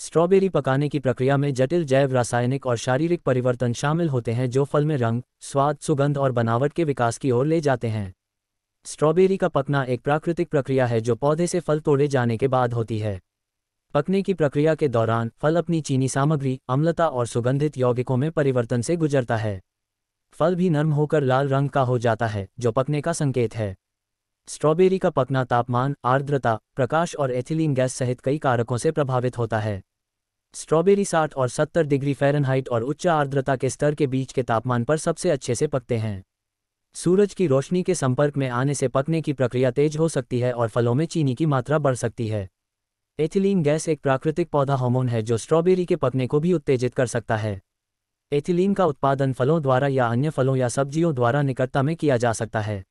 strawberry पकाने की प्रक्रिया में जटिल जैव रासायनिक और शारीरिक परिवर्तन शामिल होते हैं जो फल में रंग स्वाद सुगंध और बनावट के विकास की ओर ले जाते हैं स्ट्रॉबेरी का पकना एक प्राकृतिक प्रक्रिया है जो पौधे से फल तोड़े जाने के बाद होती है पकने की प्रक्रिया के दौरान फल अपनी चीनी सामग्री अम्लता और सुगंधित यौगिकों में परिवर्तन से गुजरता है फल भी नर्म होकर लाल रंग का हो जाता है जो पकने का संकेत है स्ट्रॉबेरी का पकना तापमान आर्द्रता प्रकाश और एथिलीन गैस सहित कई कारकों से प्रभावित होता है स्ट्रॉबेरी 60 और 70 डिग्री फ़ारेनहाइट और उच्च आर्द्रता के स्तर के बीच के तापमान पर सबसे अच्छे से पकते हैं सूरज की रोशनी के संपर्क में आने से पकने की प्रक्रिया तेज हो सकती है और फलों में चीनी की मात्रा बढ़ सकती है एथिलीन गैस एक प्राकृतिक पौधा हार्मोन है जो स्ट्रॉबेरी के पकने को भी उत्तेजित कर सकता है एथिलीन का उत्पादन फलों द्वारा या अन्य फलों या सब्जियों द्वारा निकटता में किया जा सकता है